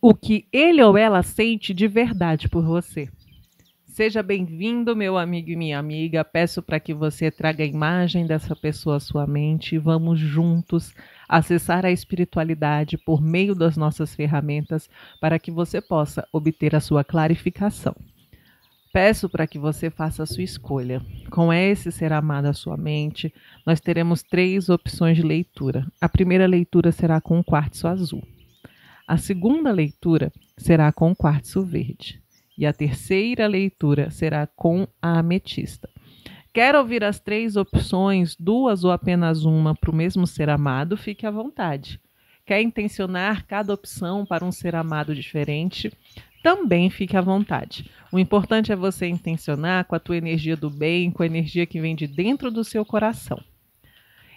o que ele ou ela sente de verdade por você. Seja bem-vindo, meu amigo e minha amiga. Peço para que você traga a imagem dessa pessoa à sua mente e vamos juntos acessar a espiritualidade por meio das nossas ferramentas para que você possa obter a sua clarificação. Peço para que você faça a sua escolha. Com esse ser amado à sua mente, nós teremos três opções de leitura. A primeira leitura será com o quartzo azul. A segunda leitura será com quartzo verde. E a terceira leitura será com a ametista. Quer ouvir as três opções, duas ou apenas uma, para o mesmo ser amado? Fique à vontade. Quer intencionar cada opção para um ser amado diferente? Também fique à vontade. O importante é você intencionar com a tua energia do bem, com a energia que vem de dentro do seu coração.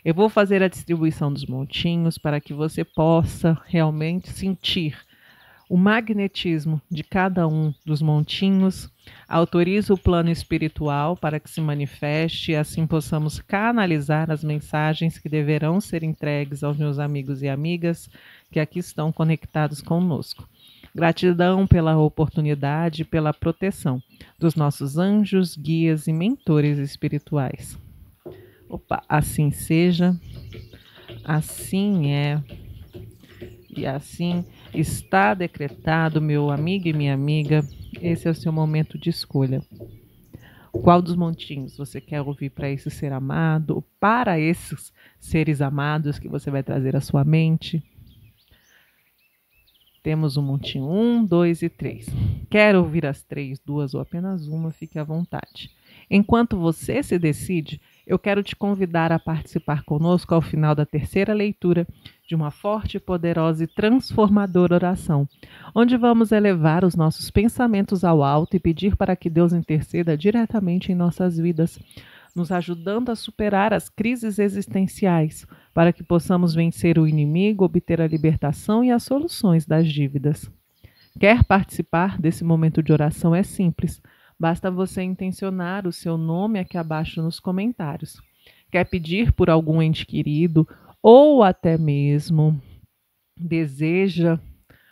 Eu vou fazer a distribuição dos montinhos para que você possa realmente sentir o magnetismo de cada um dos montinhos, autoriza o plano espiritual para que se manifeste e assim possamos canalizar as mensagens que deverão ser entregues aos meus amigos e amigas que aqui estão conectados conosco. Gratidão pela oportunidade e pela proteção dos nossos anjos, guias e mentores espirituais. Opa, assim seja, assim é e assim está decretado, meu amigo e minha amiga. Esse é o seu momento de escolha. Qual dos montinhos você quer ouvir para esse ser amado, para esses seres amados que você vai trazer à sua mente? Temos o montinho 1, 2 e 3. Quer ouvir as três, duas ou apenas uma, fique à vontade. Enquanto você se decide, eu quero te convidar a participar conosco ao final da terceira leitura de uma forte, poderosa e transformadora oração, onde vamos elevar os nossos pensamentos ao alto e pedir para que Deus interceda diretamente em nossas vidas, nos ajudando a superar as crises existenciais, para que possamos vencer o inimigo, obter a libertação e as soluções das dívidas. Quer participar desse momento de oração? É simples. Basta você intencionar o seu nome aqui abaixo nos comentários. Quer pedir por algum ente querido ou até mesmo deseja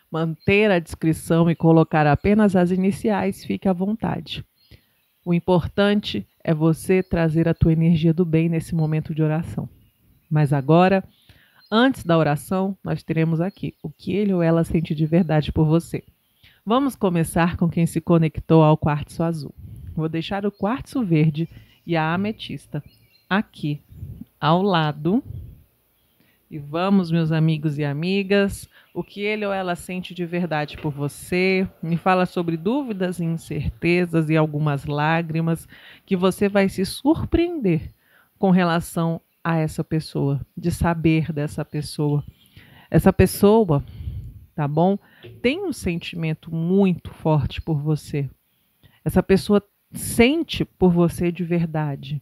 manter a descrição e colocar apenas as iniciais, fique à vontade. O importante é você trazer a tua energia do bem nesse momento de oração. Mas agora, antes da oração, nós teremos aqui o que ele ou ela sente de verdade por você. Vamos começar com quem se conectou ao quartzo azul. Vou deixar o quartzo verde e a ametista aqui ao lado. E vamos, meus amigos e amigas, o que ele ou ela sente de verdade por você. Me fala sobre dúvidas e incertezas e algumas lágrimas que você vai se surpreender com relação a essa pessoa, de saber dessa pessoa. Essa pessoa tá bom? Tem um sentimento muito forte por você. Essa pessoa sente por você de verdade.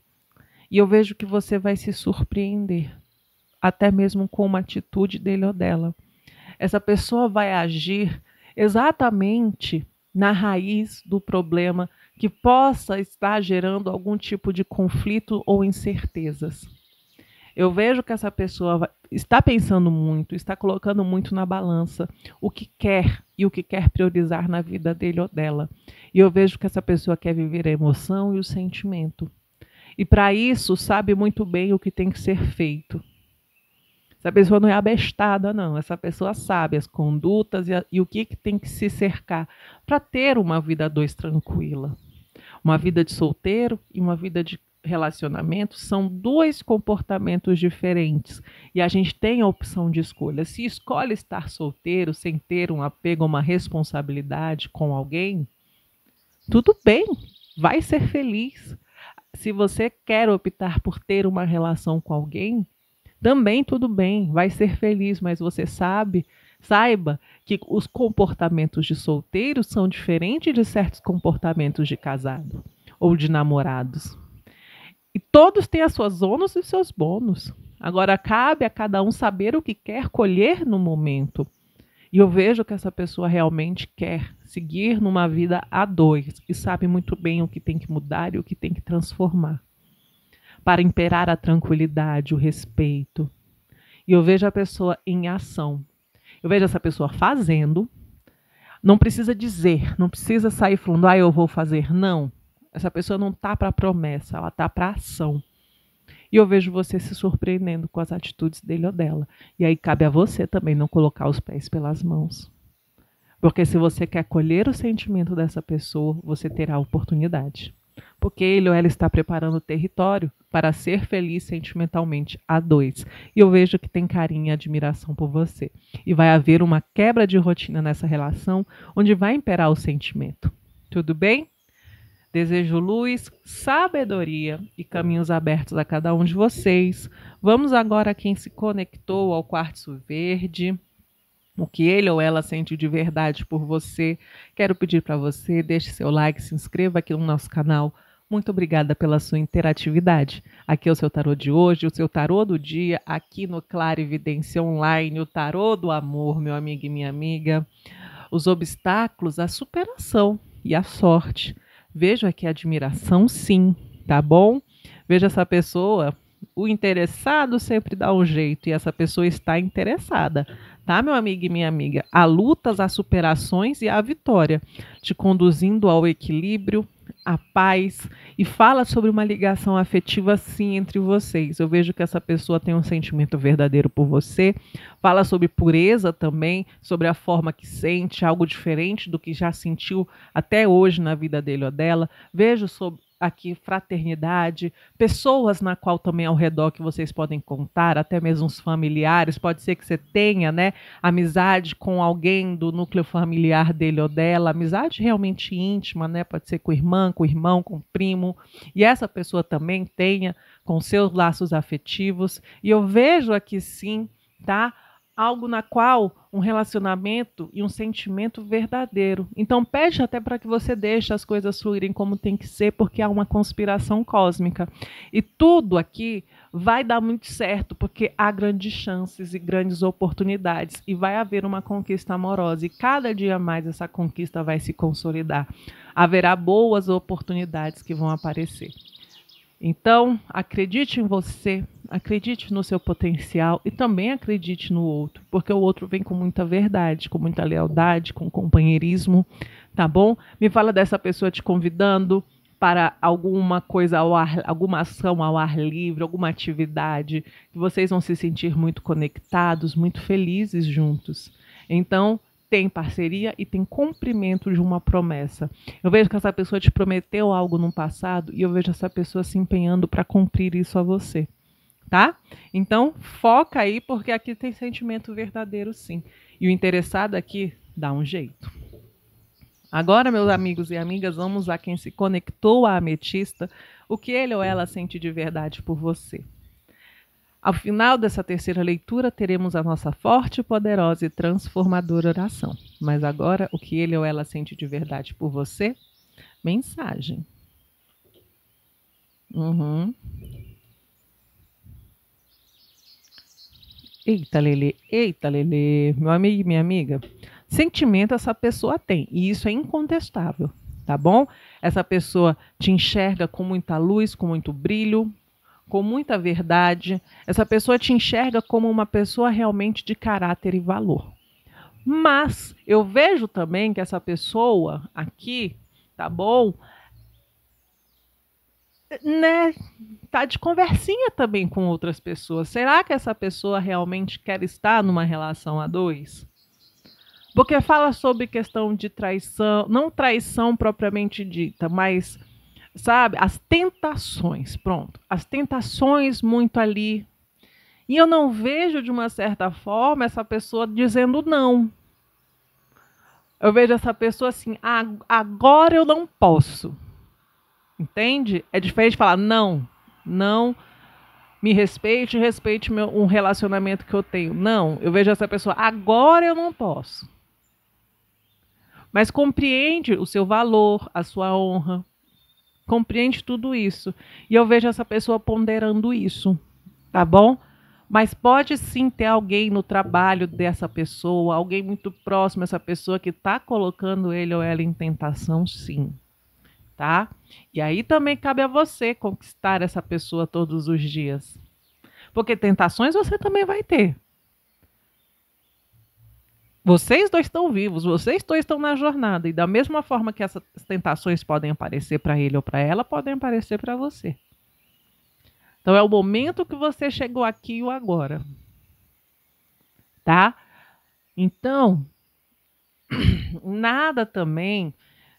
E eu vejo que você vai se surpreender, até mesmo com uma atitude dele ou dela. Essa pessoa vai agir exatamente na raiz do problema que possa estar gerando algum tipo de conflito ou incertezas. Eu vejo que essa pessoa está pensando muito, está colocando muito na balança o que quer e o que quer priorizar na vida dele ou dela. E eu vejo que essa pessoa quer viver a emoção e o sentimento. E para isso, sabe muito bem o que tem que ser feito. Essa pessoa não é abestada, não. Essa pessoa sabe as condutas e, a, e o que, que tem que se cercar para ter uma vida a dois tranquila. Uma vida de solteiro e uma vida de relacionamento são dois comportamentos diferentes e a gente tem a opção de escolha. Se escolhe estar solteiro sem ter um apego, uma responsabilidade com alguém, tudo bem, vai ser feliz. Se você quer optar por ter uma relação com alguém, também tudo bem, vai ser feliz, mas você sabe, saiba que os comportamentos de solteiro são diferentes de certos comportamentos de casado ou de namorados. E todos têm as suas ônus e seus bônus. Agora cabe a cada um saber o que quer colher no momento. E eu vejo que essa pessoa realmente quer seguir numa vida a dois e sabe muito bem o que tem que mudar e o que tem que transformar. Para imperar a tranquilidade, o respeito. E eu vejo a pessoa em ação. Eu vejo essa pessoa fazendo. Não precisa dizer, não precisa sair falando, ah, eu vou fazer, não essa pessoa não tá para promessa, ela tá para ação. E eu vejo você se surpreendendo com as atitudes dele ou dela. E aí cabe a você também não colocar os pés pelas mãos. Porque se você quer colher o sentimento dessa pessoa, você terá oportunidade. Porque ele ou ela está preparando o território para ser feliz sentimentalmente a dois. E eu vejo que tem carinho e admiração por você. E vai haver uma quebra de rotina nessa relação, onde vai imperar o sentimento. Tudo bem? Desejo luz, sabedoria e caminhos abertos a cada um de vocês. Vamos agora a quem se conectou ao Quartzo Verde o que ele ou ela sente de verdade por você. Quero pedir para você, deixe seu like, se inscreva aqui no nosso canal. Muito obrigada pela sua interatividade. Aqui é o seu tarô de hoje, o seu tarô do dia, aqui no Clarividência Online, o tarô do amor, meu amigo e minha amiga. Os obstáculos, a superação e a sorte. Vejo aqui admiração, sim, tá bom? Veja essa pessoa, o interessado sempre dá um jeito e essa pessoa está interessada, tá, meu amigo e minha amiga? Há lutas, há superações e há vitória, te conduzindo ao equilíbrio, a paz e fala sobre uma ligação afetiva sim entre vocês. Eu vejo que essa pessoa tem um sentimento verdadeiro por você. Fala sobre pureza também, sobre a forma que sente, algo diferente do que já sentiu até hoje na vida dele ou dela. Vejo sobre aqui fraternidade, pessoas na qual também ao redor que vocês podem contar, até mesmo os familiares, pode ser que você tenha, né, amizade com alguém do núcleo familiar dele ou dela, amizade realmente íntima, né, pode ser com irmã, com irmão, com primo, e essa pessoa também tenha com seus laços afetivos. E eu vejo aqui sim, tá? algo na qual um relacionamento e um sentimento verdadeiro. Então pede até para que você deixe as coisas fluírem como tem que ser, porque há uma conspiração cósmica. E tudo aqui vai dar muito certo, porque há grandes chances e grandes oportunidades e vai haver uma conquista amorosa e cada dia mais essa conquista vai se consolidar. Haverá boas oportunidades que vão aparecer. Então, acredite em você, acredite no seu potencial e também acredite no outro, porque o outro vem com muita verdade, com muita lealdade, com companheirismo, tá bom? Me fala dessa pessoa te convidando para alguma coisa ao ar, alguma ação ao ar livre, alguma atividade, que vocês vão se sentir muito conectados, muito felizes juntos. Então, tem parceria e tem cumprimento de uma promessa. Eu vejo que essa pessoa te prometeu algo no passado e eu vejo essa pessoa se empenhando para cumprir isso a você tá? Então, foca aí, porque aqui tem sentimento verdadeiro, sim. E o interessado aqui dá um jeito. Agora, meus amigos e amigas, vamos a quem se conectou à ametista, o que ele ou ela sente de verdade por você. Ao final dessa terceira leitura, teremos a nossa forte, poderosa e transformadora oração. Mas agora, o que ele ou ela sente de verdade por você? Mensagem. Uhum. Eita, Lele, eita, Lele, meu amigo e minha amiga. Sentimento essa pessoa tem, e isso é incontestável, tá bom? Essa pessoa te enxerga com muita luz, com muito brilho, com muita verdade. Essa pessoa te enxerga como uma pessoa realmente de caráter e valor. Mas eu vejo também que essa pessoa aqui, tá bom? né, tá de conversinha também com outras pessoas. Será que essa pessoa realmente quer estar numa relação a dois? Porque fala sobre questão de traição, não traição propriamente dita, mas sabe, as tentações, pronto, as tentações muito ali. E eu não vejo de uma certa forma essa pessoa dizendo não. Eu vejo essa pessoa assim, agora eu não posso. Entende? É diferente falar não, não me respeite, respeite meu, um relacionamento que eu tenho. Não, eu vejo essa pessoa, agora eu não posso. Mas compreende o seu valor, a sua honra. Compreende tudo isso. E eu vejo essa pessoa ponderando isso, tá bom? Mas pode sim ter alguém no trabalho dessa pessoa, alguém muito próximo a essa pessoa que está colocando ele ou ela em tentação, sim tá? E aí também cabe a você conquistar essa pessoa todos os dias. Porque tentações você também vai ter. Vocês dois estão vivos, vocês dois estão na jornada. E da mesma forma que essas tentações podem aparecer para ele ou para ela, podem aparecer para você. Então é o momento que você chegou aqui e o agora. Tá? Então, nada também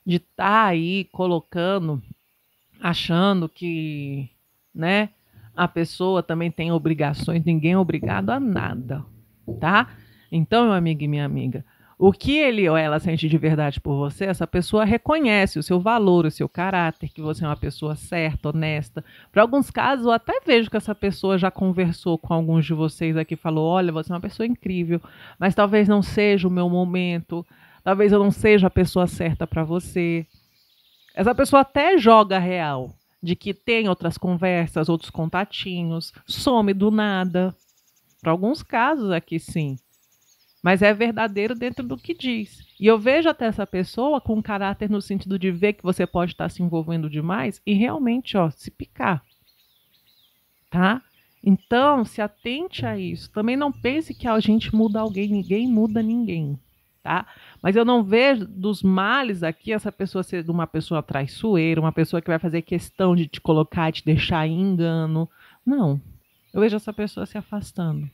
de estar tá aí colocando, achando que, né, a pessoa também tem obrigações, ninguém é obrigado a nada, tá? Então, meu amigo e minha amiga, o que ele ou ela sente de verdade por você, essa pessoa reconhece o seu valor, o seu caráter, que você é uma pessoa certa, honesta. Para alguns casos, eu até vejo que essa pessoa já conversou com alguns de vocês aqui, falou: olha, você é uma pessoa incrível, mas talvez não seja o meu momento, talvez eu não seja a pessoa certa para você. Essa pessoa até joga real, de que tem outras conversas, outros contatinhos, some do nada. Para alguns casos aqui sim. Mas é verdadeiro dentro do que diz. E eu vejo até essa pessoa com caráter no sentido de ver que você pode estar se envolvendo demais e realmente, ó, se picar. Tá? Então, se atente a isso. Também não pense que a gente muda alguém, ninguém muda ninguém tá? Mas eu não vejo dos males aqui essa pessoa ser uma pessoa traiçoeira, uma pessoa que vai fazer questão de te colocar, te deixar em engano. Não. Eu vejo essa pessoa se afastando.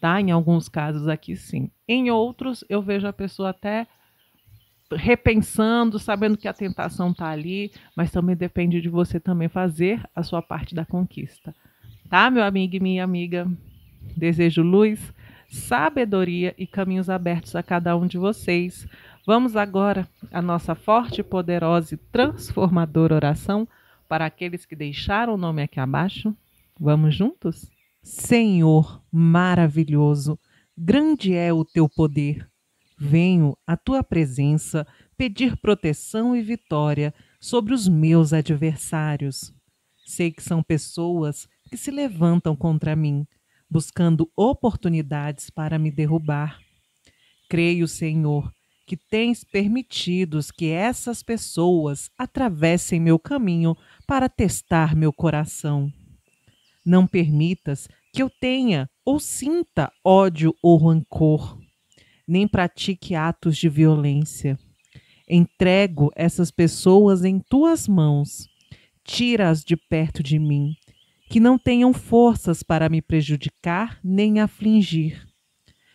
Tá? Em alguns casos aqui sim. Em outros eu vejo a pessoa até repensando, sabendo que a tentação tá ali, mas também depende de você também fazer a sua parte da conquista. Tá, meu amigo e minha amiga? Desejo luz, sabedoria e caminhos abertos a cada um de vocês. Vamos agora à nossa forte, poderosa e transformadora oração para aqueles que deixaram o nome aqui abaixo. Vamos juntos? Senhor maravilhoso, grande é o teu poder. Venho à tua presença pedir proteção e vitória sobre os meus adversários. Sei que são pessoas que se levantam contra mim buscando oportunidades para me derrubar. Creio, Senhor, que tens permitido que essas pessoas atravessem meu caminho para testar meu coração. Não permitas que eu tenha ou sinta ódio ou rancor, nem pratique atos de violência. Entrego essas pessoas em tuas mãos. Tira-as de perto de mim que não tenham forças para me prejudicar nem afligir.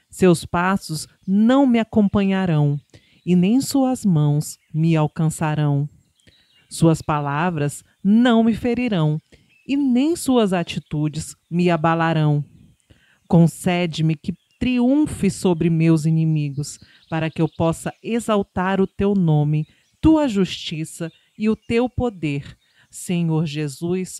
Seus passos não me acompanharão, e nem suas mãos me alcançarão. Suas palavras não me ferirão, e nem suas atitudes me abalarão. Concede-me que triunfe sobre meus inimigos, para que eu possa exaltar o teu nome, tua justiça e o teu poder. Senhor Jesus,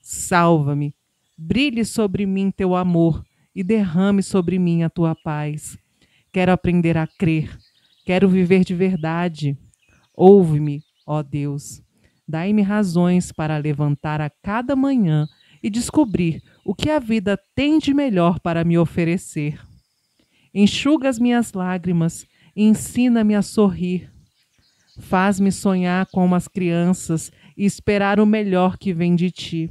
Salva-me, brilhe sobre mim teu amor e derrame sobre mim a tua paz. Quero aprender a crer, quero viver de verdade. Ouve-me, ó Deus. Dai-me razões para levantar a cada manhã e descobrir o que a vida tem de melhor para me oferecer. Enxuga as minhas lágrimas e ensina-me a sorrir. Faz-me sonhar como as crianças e esperar o melhor que vem de ti.